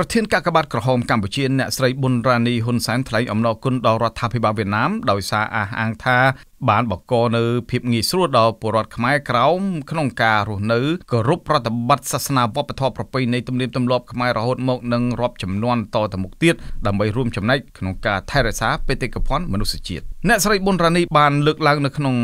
ប្រធានកាកបាទក្រហមកម្ពុជាអ្នកស្រីប៊ុនរ៉ានីហ៊ុនសែនថ្លែងអំណរគុណដល់រដ្ឋាភិបាលវៀតណាមដោយសារអះអាងថាបានបកកនៅភាពងាយស្រួលដល់ពលរដ្ឋខ្មែរក្រោមក្នុងការរស់នៅគោរពប្រតិបត្តិសាសនាវប្បធម៌ប្រពៃណីទំនៀមទម្លាប់ខ្មែររហូតមកនឹងរាប់ចំនួនតទៅមុខទៀតដើម្បីរួមចំណែកក្នុងការថែរក្សាបេតិកភណ្ឌមនុស្សជាតិអ្នកស្រីប៊ុនរ៉ានីបានលើកឡើងនៅក្នុង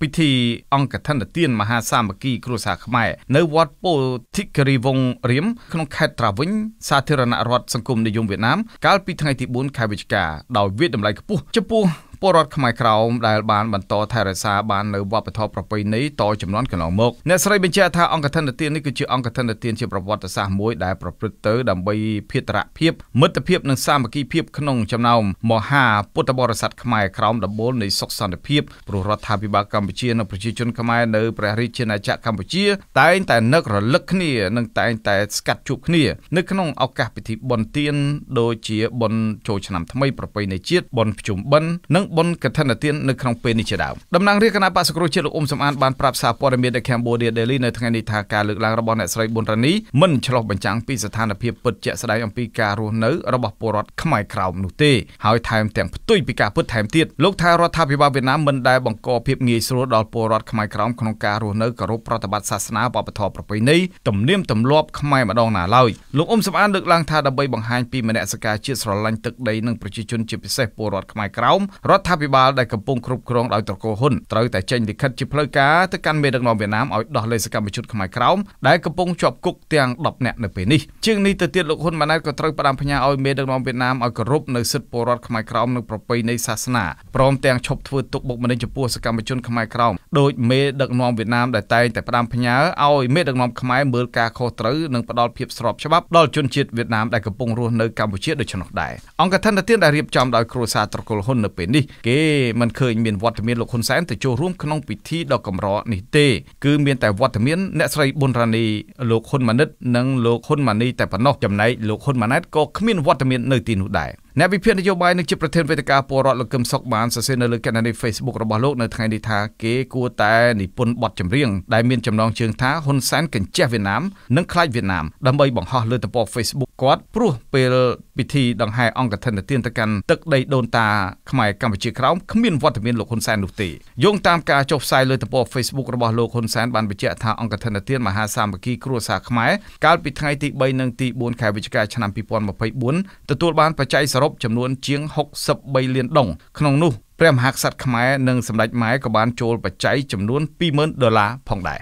ពិធីអង្គធនទានមហាសាមគ្គីគ្រួសារខ្មែរនៅវត្តពោធិគិរីវងរៀមក្នុងខេត្តត្រាវិញសាធារណរដ្ឋសង្គមនិយមវៀតណាមកាលពីថ្ងៃទី4ខែវិច្ឆិកាដោយវាតម្លៃខ្ពស់ចំពោះពលរដ្ឋខ្មែរក្រោមដែលបានបន្តថែរក្សាបាននៅវប្បធម៌ប្រពៃណីតចំនួនកន្លងមកអ្នកស្រីបញ្ជាក់ថាអង្គធនទាននេះគឺជាអង្គធនទានជាប្រវត្តិសាស្ត្រមួយដែលប្រព្រឹត្តទៅដើម្បីភារៈភាពមិត្តភាពនិងសាមគ្គីភាពក្នុងចំណោមមហាពុទ្ធបរិស័ទខ្មែរក្រោមដំបូលនៃសុខសន្តិភាពព្រោះរដ្ឋាភិបាលកម្ពុជានិងប្រជាជនខ្មែរនៅព្រះរាជាណាចក្រកម្ពុជា តែងតែនឹករលឹកគ្នា និងតែងតែស្កាត់ជួបគ្នានៅក្នុងឱកាសពិធីបុណ្យទាន ដូចជាបុណ្យចូលឆ្នាំថ្មីប្រពៃណីជាតិបុណ្យភ្ជុំបិណ្ឌនិងបុណ្យកឋិនទាននៅក្នុងពេលនេះជាដើមតំណាងរាជគណៈបក្សសង្គ្រោះជាតិលោកអ៊ុំសំអានបានប្រាប់សារព័ត៌មាននៅ Cambodia Daily នៅថ្ងៃនេះថាការលើកឡើងរបស់អ្នកស្រីប៊ុនរ៉ានីមិនឆ្លោះបញ្ចាំងពីស្ថានភាពពិតជាក់ស្ដែងអំពីការរស់នៅរបស់ពលរដ្ឋខ្មែរក្រោមនោះទេហើយថែមទាំងផ្ទុយពីការពិតថែមទៀតលោកថារដ្ឋាភិបាលវៀតណាមមិនដែលបង្កភាពងាយស្រួលដល់ពលរដ្ឋខ្មែរក្រោមក្នុងការរស់នៅគោរពប្រតិបត្តិសាសនាវប្បធម៌ប្រពៃណីទំនៀមទម្លាប់ខ្មែរម្ដងណាឡើយលោកអ៊ុំសំអានលើកឡើងថាដើម្បីបង្ហាញពីមនសិការជាតិស្រឡាញ់ទឹកដីនិងប្រជាជនជាពិសេសពលរដ្ឋខ្មែរក្រោមរដ្ឋរដ្ឋាភិបាលដែលកំពុងគ្រប់គ្រងដោយត្រកូលហ៊ុនត្រូវតែចេញលិខិតជាផ្លូវការទៅកាន់មេដឹកនាំវៀតណាមឲ្យដោះលែងសកម្មជនខ្មែរក្រោមដែលកំពុងជាប់គុកទាំង10នាក់នៅពេលនេះជាងនេះទៅទៀតលោកហ៊ុនម៉ាណែតក៏ត្រូវផ្ដាំផ្ញើឲ្យមេដឹកនាំវៀតណាមឲ្យគោរពនៅសិទ្ធិពលរដ្ឋខ្មែរក្រោមនិងប្រពៃណីសាសនាព្រមទាំងឈប់ធ្វើទុកបុកម្នេញចំពោះសកម្មជនខ្មែរក្រោមដោយមេដឹកនាំវៀតណាមដែលតែងតែផ្ដាំផ្ញើឲ្យមេដឹកនាំខ្មែរមើលការខុសត្រូវនិងផ្ដាល់ភាពស្របច្បាប់ដល់ជនជាតិវៀតណាមដែលកំពុងរស់នៅកម្ពុជាដូច្នោះដែរអង្គកថានទានដែលរៀបចំដោយគ្រួសារត្រកូលហ៊ុននៅពេលនេះគេមិនឃើញមានវត្តមានលោកហ៊ុនសែនទៅចូលរួមក្នុងពិធីដ៏កម្រនេះទេ គឺមានតែវត្តមានអ្នកស្រីប៊ុនរ៉ានីលោកហ៊ុនម៉ាណិត និងលោកហ៊ុនម៉ាណីតែប៉ុណ្ណោះចំណែកលោកហ៊ុនម៉ាណែតក៏គ្មានវត្តមាននៅទីនោះដែរអ្នកវិភាគនយោបាយនិងជាប្រធានវេទិកាពលរដ្ឋលោកកឹមសុខបានសរសេរនៅលើកណ្ដាលនៃ Facebook របស់លោកនៅថ្ងៃនេះថាគេគួរតែនិពន្ធបទចម្រៀងដែលមានចំណងជើងថាហ៊ុនសែនកញ្ចេះវៀតណាមនិងខ្លាចវៀតណាមដើម្បីបង្ហោះលើទំព័រ Facebook គាត់ព្រោះពេលពិធីដង្ហែអង្គធិនទានទៅកាន់ទឹកដីដូនតាខ្មែរកម្ពុជាក្រោមគ្មានវត្តមានលោកហ៊ុនសែននោះទេយោងតាមការចុះផ្សាយលើទំព័រ Facebook របស់លោកហ៊ុនសែនបានបញ្ជាក់ថាអង្គធិនទានមហាសាមគ្គីគ្រួសារខ្មែរកាលពីថ្ងៃទី3និងទី4ខែវិច្ឆិកាឆ្នាំ2024ទទួលបានបច្ច័យសរុបប់ចំនួនជាង63លានដុំក្នុងនោះព្រះមហាក្សត្រខ្មែរនិងសម្ដេចម៉ែក៏បានចូលបច្ច័យចំនួន20,000ដុល្លារផងដែរ